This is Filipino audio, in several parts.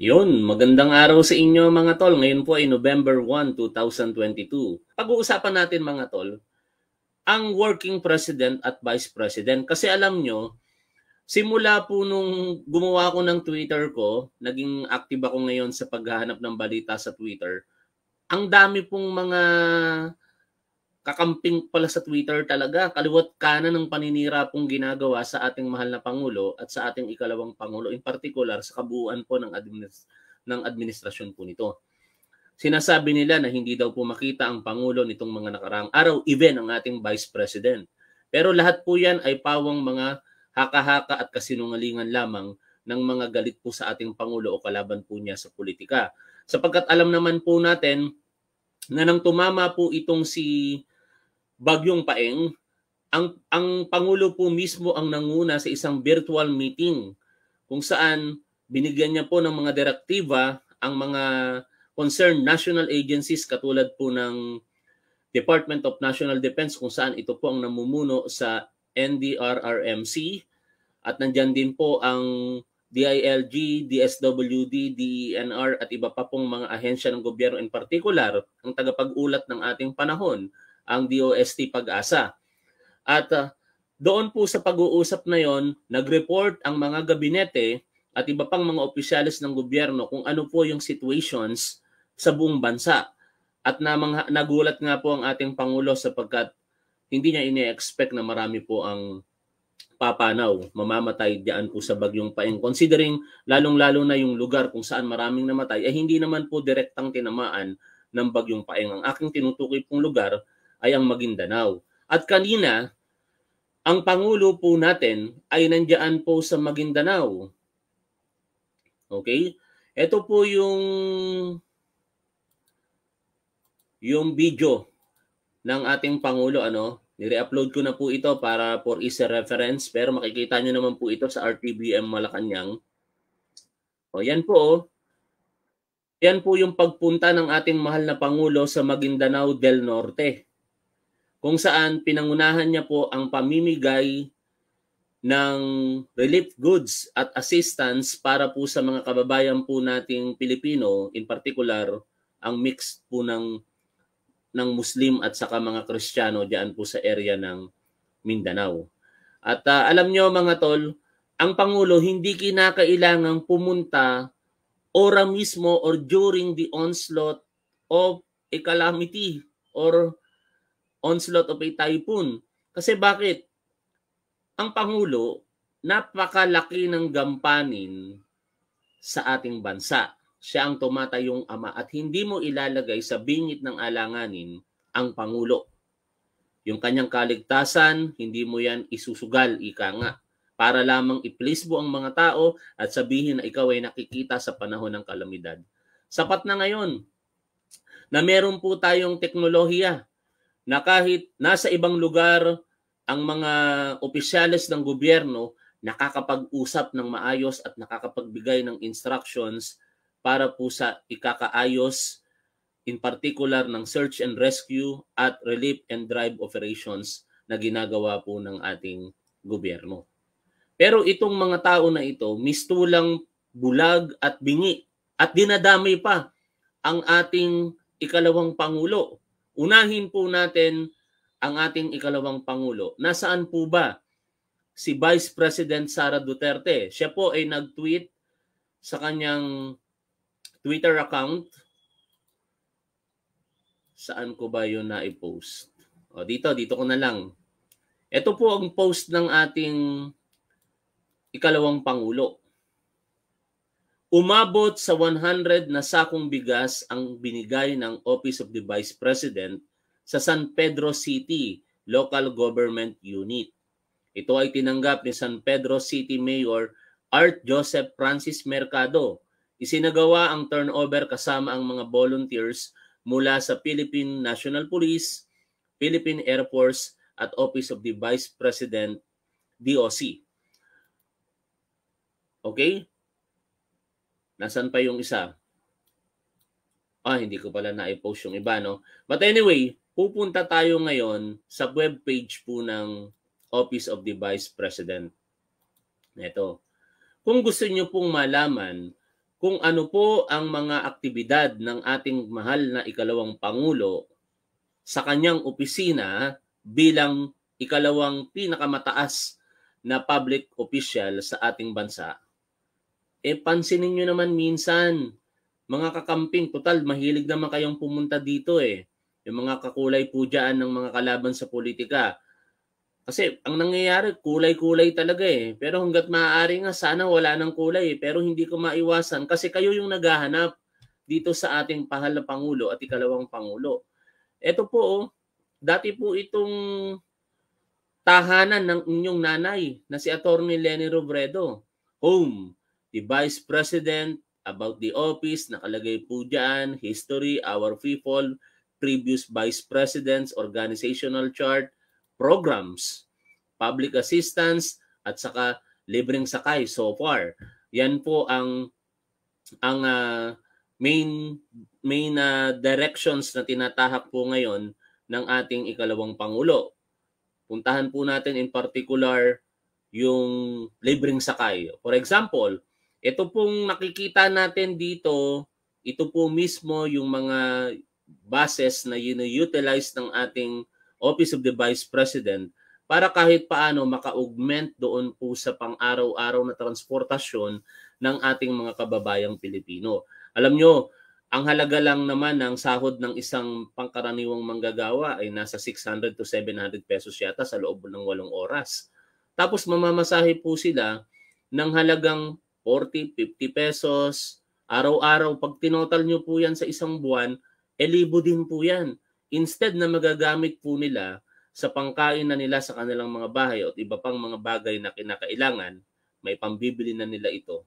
Yun, magandang araw sa inyo mga tol. Ngayon po ay November 1, 2022. Pag-uusapan natin mga tol, ang working president at vice president. Kasi alam nyo, simula po nung gumawa ko ng Twitter ko, naging active ako ngayon sa paghahanap ng balita sa Twitter, ang dami pong mga kakamping pala sa Twitter talaga, kaliwat kanan ng paninira pong ginagawa sa ating mahal na Pangulo at sa ating ikalawang Pangulo, in particular sa kabuuan po ng, administ- ng administrasyon po nito. Sinasabi nila na hindi daw po makita ang Pangulo nitong mga nakaraang araw, even ang ating Vice President. Pero lahat po yan ay pawang mga haka-haka at kasinungalingan lamang ng mga galit po sa ating Pangulo o kalaban po niya sa politika. Sapagkat alam naman po natin na nang tumama po itong si Bagyong Paeng, ang, ang Pangulo po mismo ang nanguna sa isang virtual meeting kung saan binigyan niya po ng mga direktiba ang mga concerned national agencies katulad po ng Department of National Defense kung saan ito po ang namumuno sa NDRRMC at nandyan din po ang DILG, DSWD, DENR at iba pa pong mga ahensya ng gobyerno in particular ang tagapag-ulat ng ating panahon ang DOST Pag-asa. At uh, doon po sa pag-uusap na yon, nag-report ang mga gabinete at iba pang mga opisyalis ng gobyerno kung ano po yung situations sa buong bansa. At namang, nagulat nga po ang ating Pangulo sapagkat hindi niya ini-expect na marami po ang papanaw, mamamatay diyan po sa bagyong paeng. Considering lalong-lalo na yung lugar kung saan maraming namatay, eh hindi naman po direktang tinamaan ng bagyong paeng. Ang aking tinutukoy pong lugar ay ang Maguindanao. At kanina, ang Pangulo po natin ay nandiyan po sa Maguindanao. Okay? Ito po yung yung video ng ating Pangulo. Ano? Nire-upload ko na po ito para for easy reference. Pero makikita nyo naman po ito sa RTBM Malacanang. O yan po. Oh. Yan po yung pagpunta ng ating mahal na Pangulo sa Maguindanao del Norte kung saan pinangunahan niya po ang pamimigay ng relief goods at assistance para po sa mga kababayan po nating Pilipino, in particular ang mix po ng ng Muslim at saka mga Kristiyano diyan po sa area ng Mindanao. At uh, alam nyo mga tol, ang Pangulo hindi kinakailangang pumunta ora mismo or during the onslaught of a calamity or onslaught of a typhoon. Kasi bakit? Ang Pangulo, napakalaki ng gampanin sa ating bansa. Siya ang tumatayong ama at hindi mo ilalagay sa bingit ng alanganin ang Pangulo. Yung kanyang kaligtasan, hindi mo yan isusugal, ika nga para lamang i-please mo ang mga tao at sabihin na ikaw ay nakikita sa panahon ng kalamidad. Sapat na ngayon na meron po tayong teknolohiya na kahit nasa ibang lugar ang mga opisyales ng gobyerno nakakapag-usap ng maayos at nakakapagbigay ng instructions para po sa ikakaayos in particular ng search and rescue at relief and drive operations na ginagawa po ng ating gobyerno. Pero itong mga tao na ito, mistulang bulag at bingi at dinadami pa ang ating ikalawang pangulo Unahin po natin ang ating ikalawang Pangulo. Nasaan po ba si Vice President Sara Duterte? Siya po ay nag-tweet sa kanyang Twitter account. Saan ko ba 'yon na i-post? O dito, dito ko na lang. Ito po ang post ng ating ikalawang Pangulo. Umabot sa 100 na sakong bigas ang binigay ng Office of the Vice President sa San Pedro City Local Government Unit. Ito ay tinanggap ni San Pedro City Mayor Art Joseph Francis Mercado. Isinagawa ang turnover kasama ang mga volunteers mula sa Philippine National Police, Philippine Air Force at Office of the Vice President DOC. Okay? Nasaan pa yung isa? Ah, hindi ko pala na-post yung iba, no? But anyway, pupunta tayo ngayon sa webpage po ng Office of the Vice President. Ito. Kung gusto niyo pong malaman kung ano po ang mga aktibidad ng ating mahal na ikalawang Pangulo sa kanyang opisina bilang ikalawang pinakamataas na public official sa ating bansa, eh pansinin nyo naman minsan, mga kakamping, total, mahilig naman kayong pumunta dito eh. Yung mga kakulay po ng mga kalaban sa politika. Kasi ang nangyayari, kulay-kulay talaga eh. Pero hanggat maaari nga, sana wala ng kulay eh. Pero hindi ko maiwasan kasi kayo yung naghahanap dito sa ating pahal na Pangulo at ikalawang Pangulo. Ito po, oh, dati po itong tahanan ng inyong nanay na si Atty. Lenny Robredo. Home the Vice President, about the office, nakalagay po dyan, history, our people, previous Vice Presidents, organizational chart, programs, public assistance, at saka libreng sakay so far. Yan po ang ang uh, main main uh, directions na tinatahak po ngayon ng ating ikalawang pangulo. Puntahan po natin in particular yung libreng sakay. For example, ito pong nakikita natin dito, ito po mismo yung mga bases na utilize ng ating Office of the Vice President para kahit paano maka-augment doon po sa pang-araw-araw na transportasyon ng ating mga kababayang Pilipino. Alam nyo, ang halaga lang naman ng sahod ng isang pangkaraniwang manggagawa ay nasa 600 to 700 pesos yata sa loob ng walong oras. Tapos mamamasahe po sila ng halagang 40, 50 pesos. Araw-araw, pag tinotal nyo po yan sa isang buwan, elibo eh, din po yan. Instead na magagamit po nila sa pangkain na nila sa kanilang mga bahay at iba pang mga bagay na kinakailangan, may pambibili na nila ito,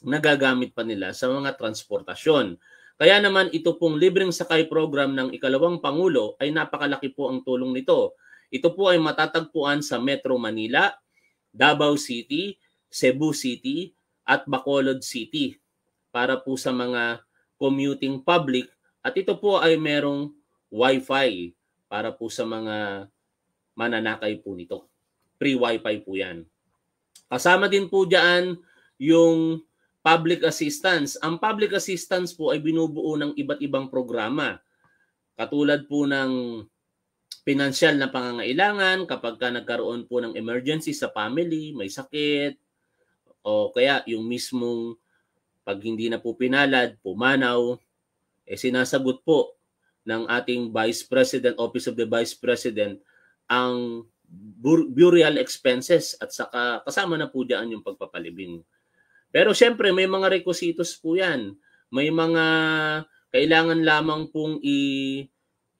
nagagamit pa nila sa mga transportasyon. Kaya naman ito pong libreng sakay program ng ikalawang Pangulo ay napakalaki po ang tulong nito. Ito po ay matatagpuan sa Metro Manila, Davao City, Cebu City at Bacolod City para po sa mga commuting public at ito po ay merong Wi-Fi para po sa mga mananakay po nito. Free Wi-Fi po yan. Kasama din po diyan yung public assistance. Ang public assistance po ay binubuo ng iba't ibang programa. Katulad po ng pinansyal na pangangailangan kapag ka nagkaroon po ng emergency sa family, may sakit, o kaya yung mismong pag hindi na po pinalad, pumanaw, eh sinasagot po ng ating Vice President, Office of the Vice President, ang burial expenses at saka kasama na po diyan yung pagpapalibing. Pero siyempre may mga requisitos po yan. May mga kailangan lamang pong i-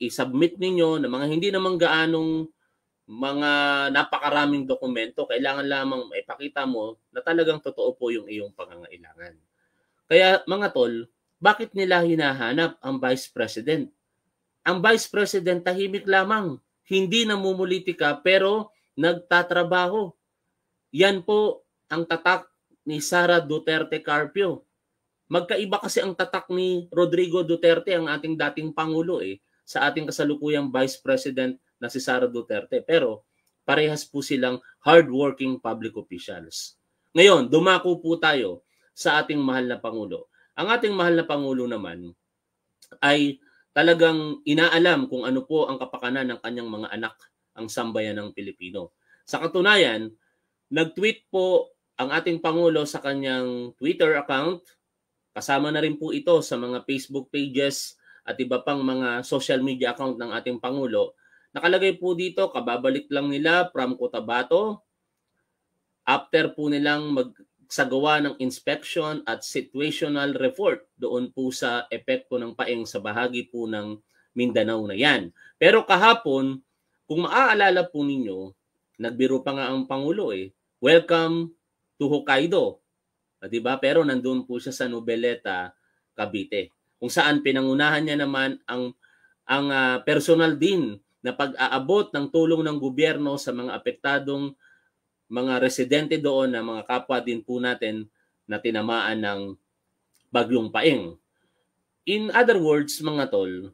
i-submit ninyo na mga hindi naman gaanong mga napakaraming dokumento, kailangan lamang ipakita mo na talagang totoo po yung iyong pangangailangan. Kaya mga tol, bakit nila hinahanap ang Vice President? Ang Vice President tahimik lamang, hindi namumulitika pero nagtatrabaho. Yan po ang tatak ni Sara Duterte Carpio. Magkaiba kasi ang tatak ni Rodrigo Duterte, ang ating dating Pangulo eh, sa ating kasalukuyang Vice President na si Sara Duterte. Pero parehas po silang hardworking public officials. Ngayon, dumako po tayo sa ating mahal na Pangulo. Ang ating mahal na Pangulo naman ay talagang inaalam kung ano po ang kapakanan ng kanyang mga anak, ang sambayan ng Pilipino. Sa katunayan, nag-tweet po ang ating Pangulo sa kanyang Twitter account. Kasama na rin po ito sa mga Facebook pages at iba pang mga social media account ng ating Pangulo Nakalagay po dito, kababalik lang nila from Cotabato. After po nilang magsagawa ng inspection at situational report doon po sa epekto ng paeng sa bahagi po ng Mindanao na yan. Pero kahapon, kung maaalala po ninyo, nagbiro pa nga ang Pangulo eh, welcome to Hokkaido. Ah, diba? Pero nandun po siya sa Nobeleta, Cavite. Kung saan pinangunahan niya naman ang ang uh, personal din na pag-aabot ng tulong ng gobyerno sa mga apektadong mga residente doon na mga kapwa din po natin na tinamaan ng bagyong paing. In other words, mga tol,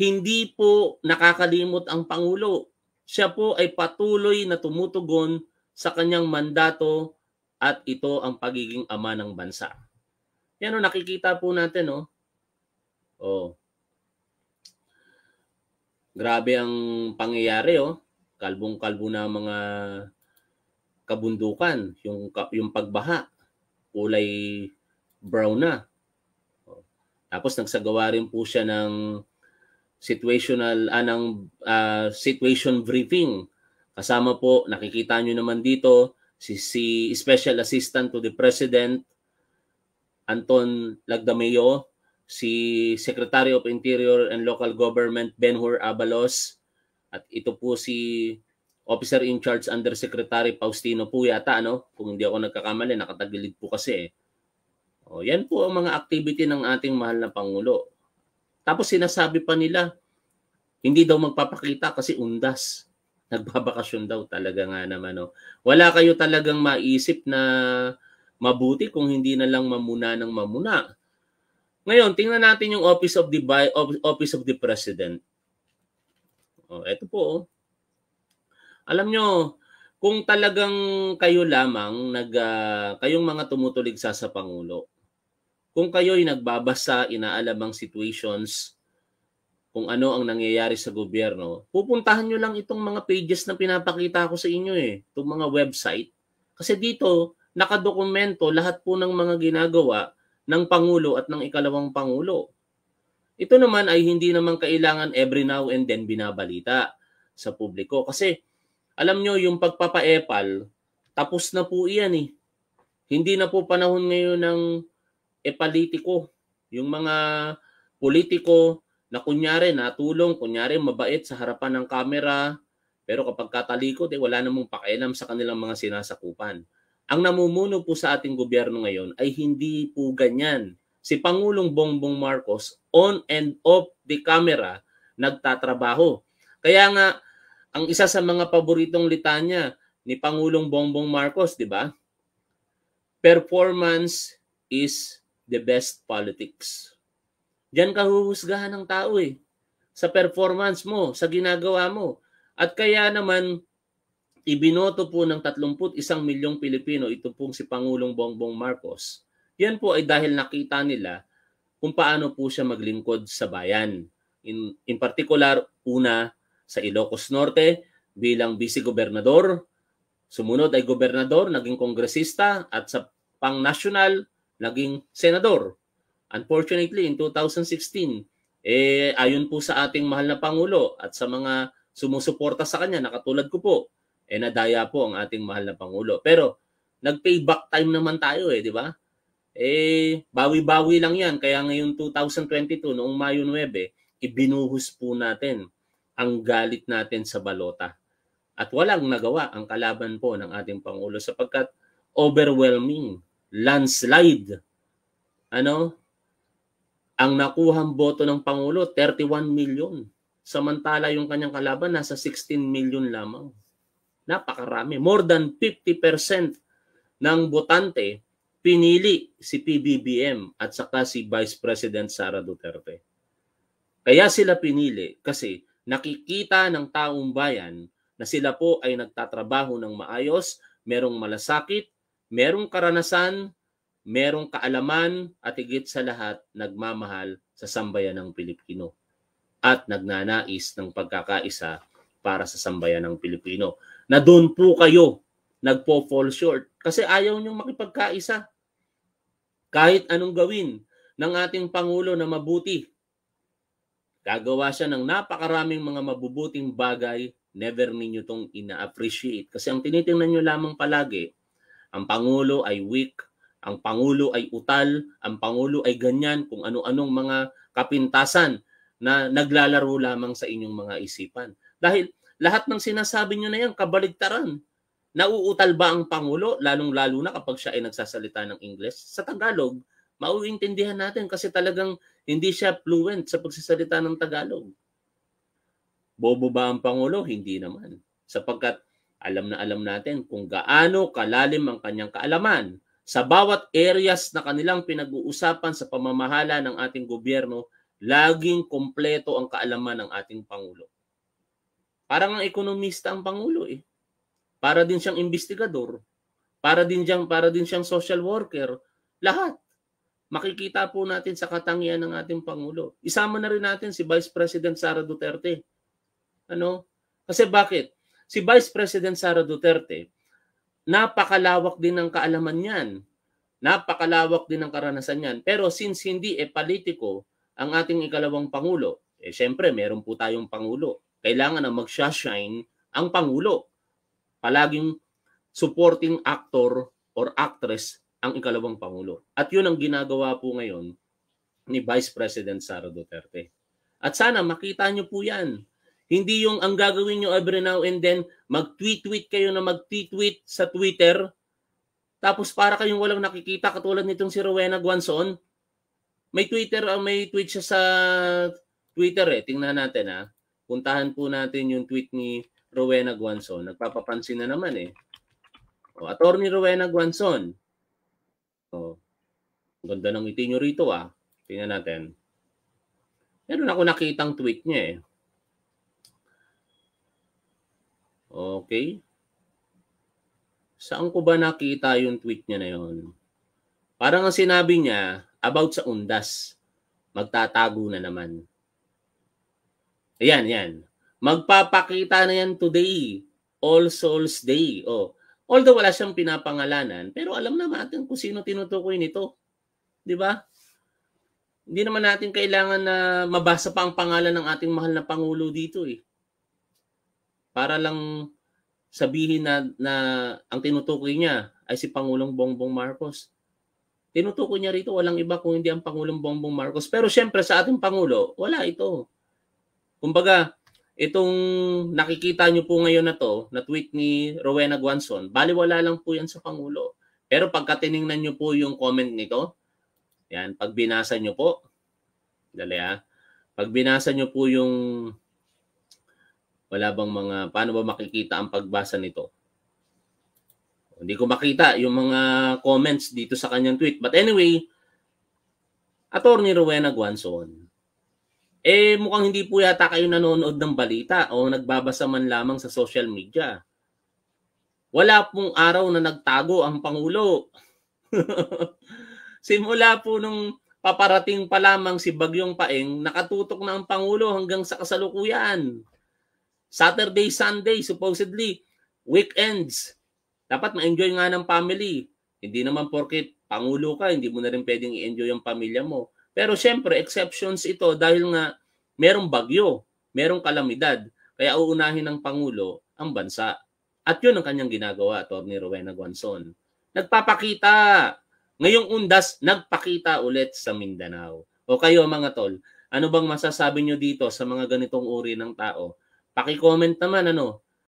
hindi po nakakalimot ang Pangulo. Siya po ay patuloy na tumutugon sa kanyang mandato at ito ang pagiging ama ng bansa. Yan o, nakikita po natin, no? Oh. Grabe ang pangyayari oh. Kalbong-kalbo na mga kabundukan, yung yung pagbaha, kulay brown na. Oh. Tapos nagsagawa rin po siya ng situational anang ah, ng ah, situation briefing. Kasama po nakikita niyo naman dito si, si Special Assistant to the President Anton Lagdameo si Secretary of Interior and Local Government Benhur Abalos at ito po si Officer in Charge Under Secretary Faustino po yata no kung hindi ako nagkakamali nakatagilid po kasi eh. O yan po ang mga activity ng ating mahal na pangulo. Tapos sinasabi pa nila hindi daw magpapakita kasi undas. Nagbabakasyon daw talaga nga naman no. Wala kayo talagang maisip na mabuti kung hindi na lang mamuna ng mamuna ngayon, tingnan natin yung Office of the Office of the President. Oh, ito po. Oh. Alam nyo, kung talagang kayo lamang nag uh, kayong mga tumutuligsa sa pangulo. Kung kayo ay nagbabasa, inaalam ang situations kung ano ang nangyayari sa gobyerno, pupuntahan nyo lang itong mga pages na pinapakita ko sa inyo eh, itong mga website. Kasi dito, nakadokumento lahat po ng mga ginagawa ng Pangulo at ng ikalawang Pangulo. Ito naman ay hindi naman kailangan every now and then binabalita sa publiko. Kasi alam nyo, yung pagpapaepal, tapos na po iyan eh. Hindi na po panahon ngayon ng epalitiko. Yung mga politiko na kunyari natulong, kunyari mabait sa harapan ng kamera, pero kapag katalikod, eh, wala namang pakialam sa kanilang mga sinasakupan. Ang namumuno po sa ating gobyerno ngayon ay hindi po ganyan. Si Pangulong Bongbong Marcos on and off the camera nagtatrabaho. Kaya nga ang isa sa mga paboritong litanya ni Pangulong Bongbong Marcos, di ba? Performance is the best politics. Diyan ka huhusgahan ng tao eh. Sa performance mo, sa ginagawa mo. At kaya naman ibinoto po ng 31 milyong Pilipino ito pong si Pangulong Bongbong Marcos. Yan po ay dahil nakita nila kung paano po siya maglingkod sa bayan. In, in particular, una sa Ilocos Norte bilang vice-gobernador, sumunod ay gobernador, naging kongresista at sa pang-national, naging senador. Unfortunately, in 2016, eh, ayon po sa ating mahal na Pangulo at sa mga sumusuporta sa kanya, nakatulad ko po, eh nadaya po ang ating mahal na Pangulo. Pero nag-payback time naman tayo eh, di ba? Eh, bawi-bawi lang yan. Kaya ngayong 2022, noong Mayo 9, ibinuhos po natin ang galit natin sa balota. At walang nagawa ang kalaban po ng ating Pangulo sapagkat overwhelming, landslide, ano, ang nakuhang boto ng Pangulo, 31 million. Samantala yung kanyang kalaban, nasa 16 million lamang. Napakarami. More than 50% ng botante pinili si PBBM at saka si Vice President Sara Duterte. Kaya sila pinili kasi nakikita ng taong bayan na sila po ay nagtatrabaho ng maayos, merong malasakit, merong karanasan, merong kaalaman at higit sa lahat nagmamahal sa sambayan ng Pilipino at nagnanais ng pagkakaisa para sa sambayan ng Pilipino na doon po kayo nagpo-fall short. Kasi ayaw niyong makipagkaisa. Kahit anong gawin ng ating Pangulo na mabuti, gagawa siya ng napakaraming mga mabubuting bagay, never ninyo tong ina-appreciate. Kasi ang tinitingnan niyo lamang palagi, ang Pangulo ay weak, ang Pangulo ay utal, ang Pangulo ay ganyan, kung ano-anong mga kapintasan na naglalaro lamang sa inyong mga isipan. Dahil lahat ng sinasabi nyo na yan, kabaligtaran. Nauutal ba ang Pangulo, lalong-lalo na kapag siya ay nagsasalita ng Ingles? Sa Tagalog, mauintindihan natin kasi talagang hindi siya fluent sa pagsasalita ng Tagalog. Bobo ba ang Pangulo? Hindi naman. Sapagkat alam na alam natin kung gaano kalalim ang kanyang kaalaman sa bawat areas na kanilang pinag-uusapan sa pamamahala ng ating gobyerno, laging kompleto ang kaalaman ng ating Pangulo. Parang ang ekonomista ang pangulo eh. Para din siyang investigador, para din siyang para din siyang social worker, lahat. Makikita po natin sa katangian ng ating pangulo. Isama na rin natin si Vice President Sara Duterte. Ano? Kasi bakit? Si Vice President Sara Duterte, napakalawak din ng kaalaman niyan. Napakalawak din ng karanasan niyan. Pero since hindi e eh, politiko ang ating ikalawang pangulo, eh syempre meron po tayong pangulo kailangan na magsha-shine ang Pangulo. Palaging supporting actor or actress ang ikalawang Pangulo. At yun ang ginagawa po ngayon ni Vice President Sara Duterte. At sana makita niyo po yan. Hindi yung ang gagawin niyo every now and then, mag-tweet-tweet kayo na mag tweet sa Twitter, tapos para kayong walang nakikita, katulad nitong si Rowena Guanzon, may Twitter, uh, may tweet siya sa Twitter eh. Tingnan natin ha. Ah puntahan po natin yung tweet ni Rowena Guanson. Nagpapapansin na naman eh. O, oh, Attorney Rowena Guanson. O, oh, ganda ng ngiti nyo rito ah. Tingnan natin. Meron ako nakitang tweet niya eh. Okay. Saan ko ba nakita yung tweet niya na yun? Parang ang sinabi niya about sa undas. Magtatago na naman. Ayan, yan. Magpapakita na yan today. All Souls Day. Oh. Although wala siyang pinapangalanan, pero alam na natin kung sino tinutukoy nito. Di ba? Hindi naman natin kailangan na mabasa pa ang pangalan ng ating mahal na Pangulo dito eh. Para lang sabihin na, na ang tinutukoy niya ay si Pangulong Bongbong Marcos. Tinutukoy niya rito walang iba kung hindi ang Pangulong Bongbong Marcos. Pero siyempre sa ating Pangulo, wala ito. Kumbaga, itong nakikita nyo po ngayon na to, na tweet ni Rowena Guanson, baliwala lang po yan sa Pangulo. Pero pagka tiningnan nyo po yung comment nito, yan, pag binasa nyo po, dali ha, ah. pag binasa nyo po yung, wala bang mga, paano ba makikita ang pagbasa nito? Hindi ko makita yung mga comments dito sa kanyang tweet. But anyway, Attorney Rowena Guanson, eh, mukhang hindi po yata kayo nanonood ng balita o nagbabasa man lamang sa social media. Wala pong araw na nagtago ang Pangulo. Simula po nung paparating pa lamang si Bagyong Paeng, nakatutok na ang Pangulo hanggang sa kasalukuyan. Saturday, Sunday, supposedly, weekends. Dapat ma-enjoy nga ng family. Hindi naman porkit Pangulo ka, hindi mo na rin pwedeng i-enjoy ang pamilya mo. Pero siyempre, exceptions ito dahil nga merong bagyo, merong kalamidad, kaya uunahin ng Pangulo ang bansa. At yun ang kanyang ginagawa, Atty. Rowena Guanzon. Nagpapakita. Ngayong undas, nagpakita ulit sa Mindanao. O kayo mga tol, ano bang masasabi nyo dito sa mga ganitong uri ng tao? Paki-comment naman ano,